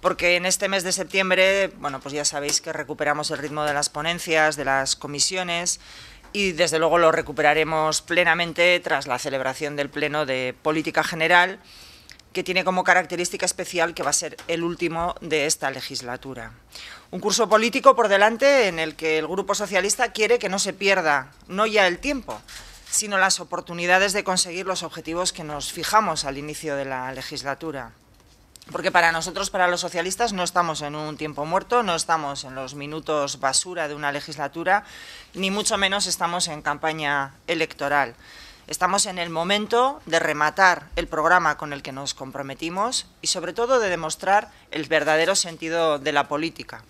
porque en este mes de septiembre, bueno, pues ya sabéis que recuperamos el ritmo de las ponencias, de las comisiones y desde luego lo recuperaremos plenamente tras la celebración del Pleno de Política General, que tiene como característica especial que va a ser el último de esta legislatura. Un curso político por delante en el que el Grupo Socialista quiere que no se pierda, no ya el tiempo, sino las oportunidades de conseguir los objetivos que nos fijamos al inicio de la legislatura porque para nosotros, para los socialistas, no estamos en un tiempo muerto, no estamos en los minutos basura de una legislatura, ni mucho menos estamos en campaña electoral. Estamos en el momento de rematar el programa con el que nos comprometimos y, sobre todo, de demostrar el verdadero sentido de la política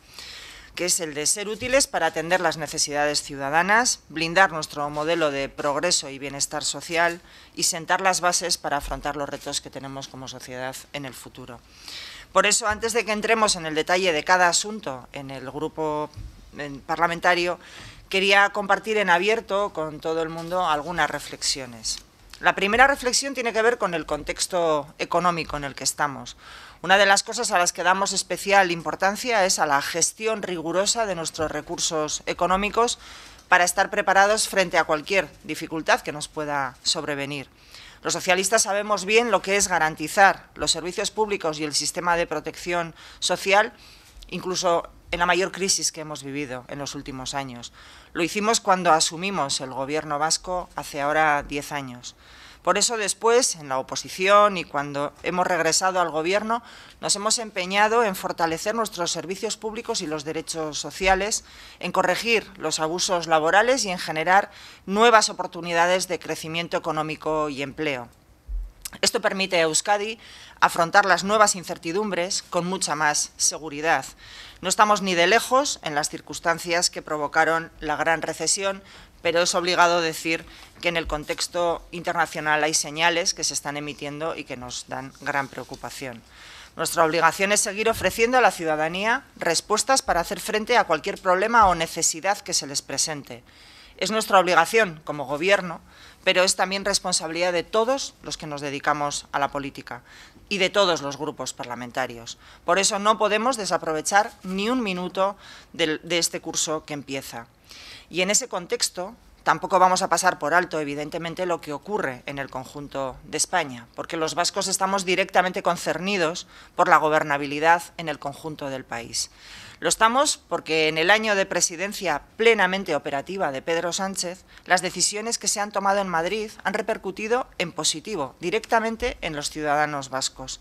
que es el de ser útiles para atender las necesidades ciudadanas, blindar nuestro modelo de progreso y bienestar social y sentar las bases para afrontar los retos que tenemos como sociedad en el futuro. Por eso, antes de que entremos en el detalle de cada asunto en el grupo parlamentario, quería compartir en abierto con todo el mundo algunas reflexiones. La primera reflexión tiene que ver con el contexto económico en el que estamos. Una de las cosas a las que damos especial importancia es a la gestión rigurosa de nuestros recursos económicos para estar preparados frente a cualquier dificultad que nos pueda sobrevenir. Los socialistas sabemos bien lo que es garantizar los servicios públicos y el sistema de protección social, incluso en la mayor crisis que hemos vivido en los últimos años. Lo hicimos cuando asumimos el Gobierno vasco hace ahora 10 años. Por eso después, en la oposición y cuando hemos regresado al Gobierno, nos hemos empeñado en fortalecer nuestros servicios públicos y los derechos sociales, en corregir los abusos laborales y en generar nuevas oportunidades de crecimiento económico y empleo. Esto permite a Euskadi afrontar las nuevas incertidumbres con mucha más seguridad. No estamos ni de lejos en las circunstancias que provocaron la gran recesión pero es obligado decir que en el contexto internacional hay señales que se están emitiendo y que nos dan gran preocupación. Nuestra obligación es seguir ofreciendo a la ciudadanía respuestas para hacer frente a cualquier problema o necesidad que se les presente. Es nuestra obligación como Gobierno, pero es también responsabilidad de todos los que nos dedicamos a la política y de todos los grupos parlamentarios. Por eso no podemos desaprovechar ni un minuto de, este curso que empieza. Y en ese contexto, Tampoco vamos a pasar por alto, evidentemente, lo que ocurre en el conjunto de España, porque los vascos estamos directamente concernidos por la gobernabilidad en el conjunto del país. Lo estamos porque en el año de presidencia plenamente operativa de Pedro Sánchez, las decisiones que se han tomado en Madrid han repercutido en positivo, directamente en los ciudadanos vascos.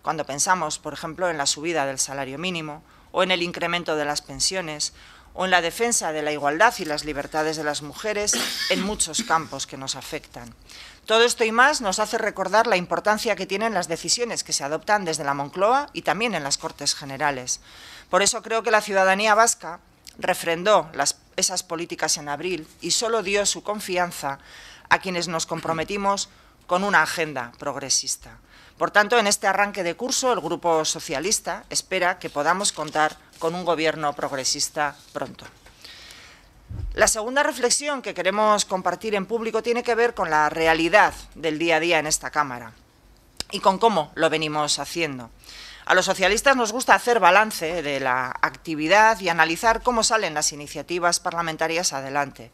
Cuando pensamos, por ejemplo, en la subida del salario mínimo o en el incremento de las pensiones o en la defensa de la igualdad y las libertades de las mujeres en muchos campos que nos afectan. Todo esto y más nos hace recordar la importancia que tienen las decisiones que se adoptan desde la Moncloa y también en las Cortes Generales. Por eso creo que la ciudadanía vasca refrendó las, esas políticas en abril y solo dio su confianza a quienes nos comprometimos con una agenda progresista. Por tanto, en este arranque de curso, el Grupo Socialista espera que podamos contar con un gobierno progresista pronto. La segunda reflexión que queremos compartir en público tiene que ver con la realidad del día a día en esta Cámara y con cómo lo venimos haciendo. A los socialistas nos gusta hacer balance de la actividad y analizar cómo salen las iniciativas parlamentarias adelante.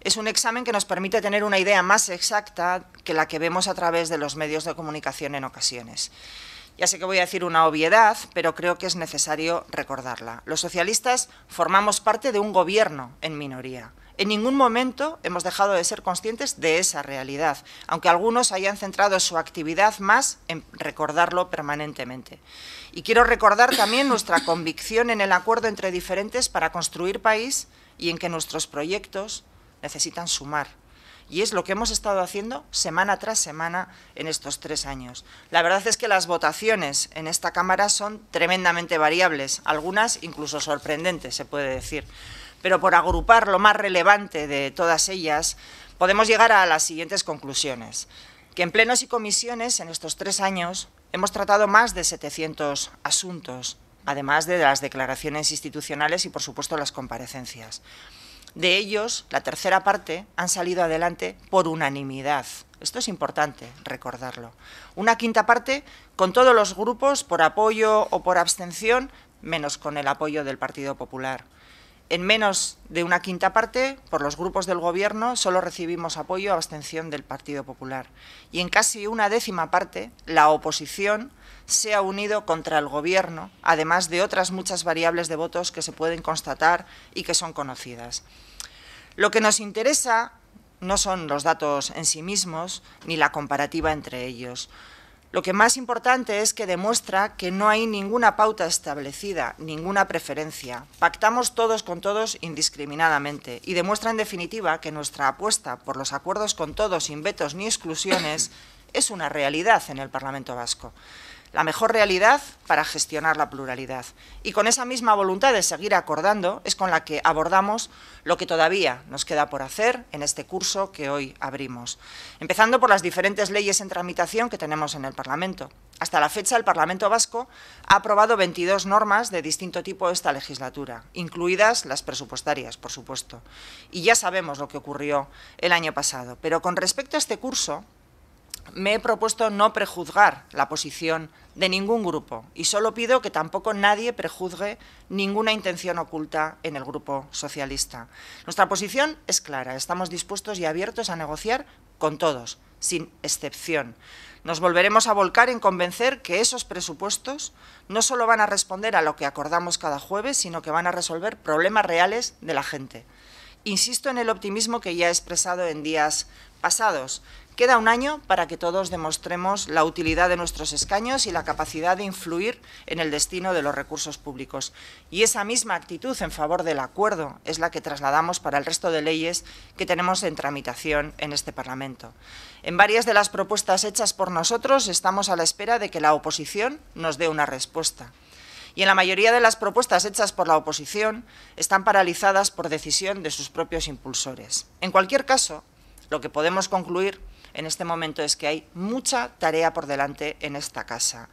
Es un examen que nos permite tener una idea más exacta que la que vemos a través de los medios de comunicación en ocasiones. Ya sé que voy a decir una obviedad, pero creo que es necesario recordarla. Los socialistas formamos parte de un gobierno en minoría. En ningún momento hemos dejado de ser conscientes de esa realidad, aunque algunos hayan centrado su actividad más en recordarlo permanentemente. Y quiero recordar también nuestra convicción en el acuerdo entre diferentes para construir país y en que nuestros proyectos necesitan sumar y es lo que hemos estado haciendo semana tras semana en estos tres años. La verdad es que las votaciones en esta Cámara son tremendamente variables, algunas incluso sorprendentes, se puede decir. Pero por agrupar lo más relevante de todas ellas, podemos llegar a las siguientes conclusiones. Que en plenos y comisiones, en estos tres años, hemos tratado más de 700 asuntos, además de las declaraciones institucionales y, por supuesto, las comparecencias. De ellos, la tercera parte, han salido adelante por unanimidad. Esto es importante recordarlo. Una quinta parte con todos los grupos por apoyo o por abstención, menos con el apoyo del Partido Popular. En menos de una quinta parte, por los grupos del Gobierno, solo recibimos apoyo a abstención del Partido Popular. Y en casi una décima parte, la oposición se ha unido contra el Gobierno, además de otras muchas variables de votos que se pueden constatar y que son conocidas. Lo que nos interesa no son los datos en sí mismos ni la comparativa entre ellos. Lo que más importante es que demuestra que no hay ninguna pauta establecida, ninguna preferencia. Pactamos todos con todos indiscriminadamente y demuestra en definitiva que nuestra apuesta por los acuerdos con todos sin vetos ni exclusiones es una realidad en el Parlamento vasco la mejor realidad para gestionar la pluralidad. Y con esa misma voluntad de seguir acordando es con la que abordamos lo que todavía nos queda por hacer en este curso que hoy abrimos, empezando por las diferentes leyes en tramitación que tenemos en el Parlamento. Hasta la fecha, el Parlamento Vasco ha aprobado 22 normas de distinto tipo esta legislatura, incluidas las presupuestarias, por supuesto. Y ya sabemos lo que ocurrió el año pasado. Pero con respecto a este curso, me he propuesto no prejuzgar la posición de ningún grupo y solo pido que tampoco nadie prejuzgue ninguna intención oculta en el grupo socialista. Nuestra posición es clara, estamos dispuestos y abiertos a negociar con todos, sin excepción. Nos volveremos a volcar en convencer que esos presupuestos no solo van a responder a lo que acordamos cada jueves, sino que van a resolver problemas reales de la gente. Insisto en el optimismo que ya he expresado en días pasados. Queda un año para que todos demostremos la utilidad de nuestros escaños y la capacidad de influir en el destino de los recursos públicos. Y esa misma actitud en favor del acuerdo es la que trasladamos para el resto de leyes que tenemos en tramitación en este Parlamento. En varias de las propuestas hechas por nosotros estamos a la espera de que la oposición nos dé una respuesta y en la mayoría de las propuestas hechas por la oposición están paralizadas por decisión de sus propios impulsores. En cualquier caso, lo que podemos concluir en este momento es que hay mucha tarea por delante en esta casa.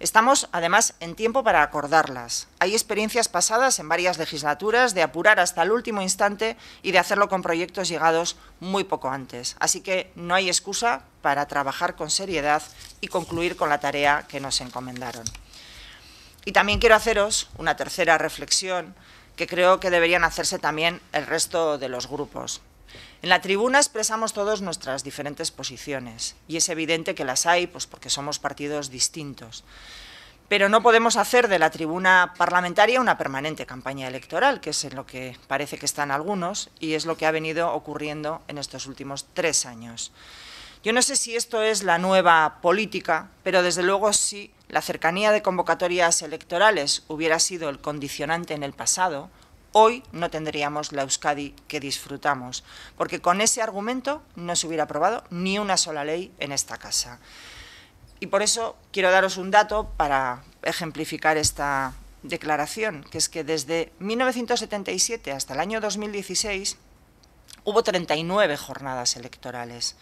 Estamos, además, en tiempo para acordarlas. Hay experiencias pasadas en varias legislaturas de apurar hasta el último instante y de hacerlo con proyectos llegados muy poco antes. Así que no hay excusa para trabajar con seriedad y concluir con la tarea que nos encomendaron. Y también quiero haceros una tercera reflexión que creo que deberían hacerse también el resto de los grupos. En la tribuna expresamos todos nuestras diferentes posiciones y es evidente que las hay pues porque somos partidos distintos. Pero no podemos hacer de la tribuna parlamentaria una permanente campaña electoral, que es en lo que parece que están algunos y es lo que ha venido ocurriendo en estos últimos tres años. Yo no sé si esto es la nueva política, pero desde luego si la cercanía de convocatorias electorales hubiera sido el condicionante en el pasado, hoy no tendríamos la Euskadi que disfrutamos, porque con ese argumento no se hubiera aprobado ni una sola ley en esta casa. Y por eso quiero daros un dato para ejemplificar esta declaración, que es que desde 1977 hasta el año 2016 hubo 39 jornadas electorales.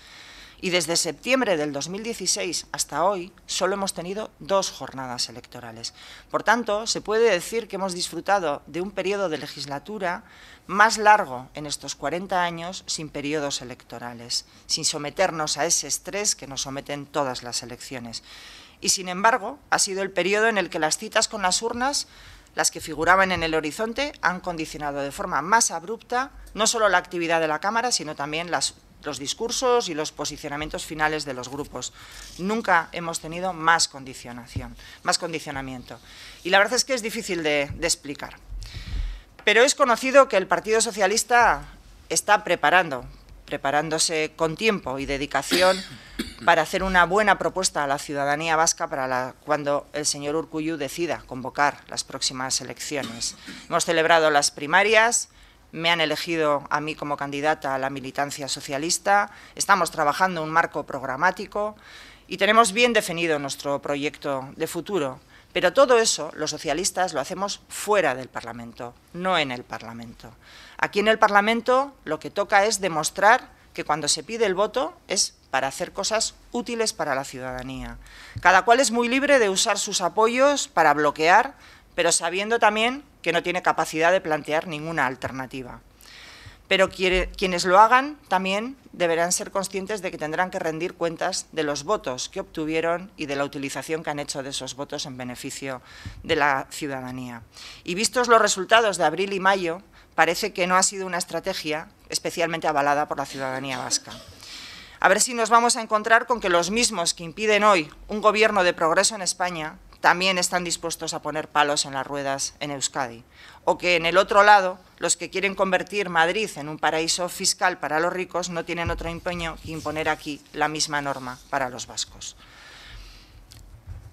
Y desde septiembre del 2016 hasta hoy solo hemos tenido dos jornadas electorales. Por tanto, se puede decir que hemos disfrutado de un periodo de legislatura más largo en estos 40 años sin periodos electorales, sin someternos a ese estrés que nos someten todas las elecciones. Y sin embargo, ha sido el periodo en el que las citas con las urnas las que figuraban en el horizonte han condicionado de forma más abrupta no solo la actividad de la Cámara, sino también las los discursos y los posicionamientos finales de los grupos. Nunca hemos tenido más condicionación, más condicionamiento. Y la verdad es que es difícil de, explicar. Pero es conocido que el Partido Socialista está preparando, preparándose con tiempo y dedicación para hacer una buena propuesta a la ciudadanía vasca para cuando el señor Urcuyu decida convocar las próximas elecciones. Hemos celebrado las primarias, me han elegido a mí como candidata a la militancia socialista, estamos trabajando un marco programático y tenemos bien definido nuestro proyecto de futuro. Pero todo eso los socialistas lo hacemos fuera del Parlamento, no en el Parlamento. Aquí en el Parlamento lo que toca es demostrar que cuando se pide el voto es para hacer cosas útiles para la ciudadanía. Cada cual es muy libre de usar sus apoyos para bloquear, pero sabiendo también que no tiene capacidad de plantear ninguna alternativa. Pero quienes lo hagan también deberán ser conscientes de que tendrán que rendir cuentas de los votos que obtuvieron y de la utilización que han hecho de esos votos en beneficio de la ciudadanía. Y vistos los resultados de abril y mayo, parece que no ha sido una estrategia especialmente avalada por la ciudadanía vasca. A ver si nos vamos a encontrar con que los mismos que impiden hoy un gobierno de progreso en España también están dispuestos a poner palos en las ruedas en Euskadi. O que en el otro lado, los que quieren convertir Madrid en un paraíso fiscal para los ricos no tienen otro empeño que imponer aquí la misma norma para los vascos.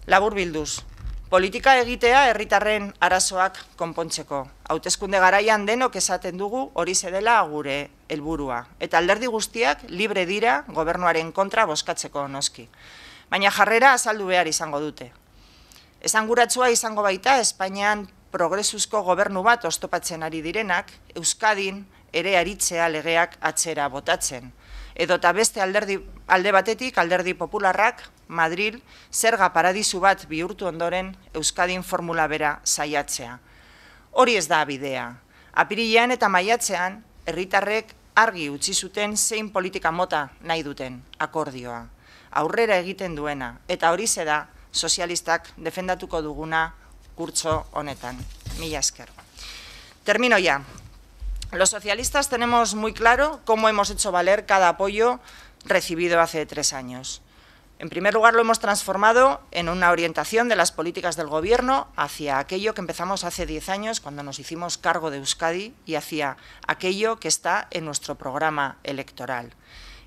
Labur bilduz. Politika egitea herritarren arazoak konpontzeko. Hautezkunde garaian denok esaten dugu hori zedela gure helburua. Eta alderdi guztiak libre dira gobernuaren kontra boskatzeko noski. Baina jarrera azaldu behar izango dute. Esanguratsua izango baita Espainian progresuzko gobernu bat ostopatzen ari direnak, Euskadin ere aritzea legeak atzera botatzen. Edo eta beste alde batetik alderdi popularrak Madril zerga paradizu bat bihurtu ondoren Euskadin formula bera saiatzea. Hori ez da bidea. Apirilean eta maiatzean, herritarrek argi utzi zuten zein politika mota nahi duten akordioa. Aurrera egiten duena, eta hori zeda, tu defendatuko duguna kurtso honetan. Milla esker. Termino ya. Los socialistas tenemos muy claro cómo hemos hecho valer cada apoyo recibido hace tres años. En primer lugar, lo hemos transformado en una orientación de las políticas del Gobierno hacia aquello que empezamos hace diez años cuando nos hicimos cargo de Euskadi y hacia aquello que está en nuestro programa electoral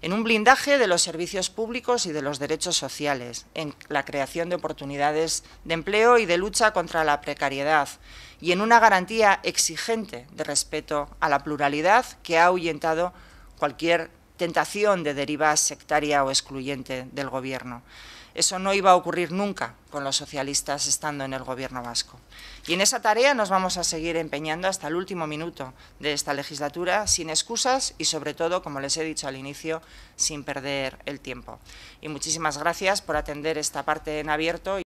en un blindaje de los servicios públicos y de los derechos sociales, en la creación de oportunidades de empleo y de lucha contra la precariedad, y en una garantía exigente de respeto a la pluralidad que ha ahuyentado cualquier tentación de deriva sectaria o excluyente del Gobierno. Eso no iba a ocurrir nunca con los socialistas estando en el Gobierno vasco. Y en esa tarea nos vamos a seguir empeñando hasta el último minuto de esta legislatura, sin excusas y, sobre todo, como les he dicho al inicio, sin perder el tiempo. Y muchísimas gracias por atender esta parte en abierto.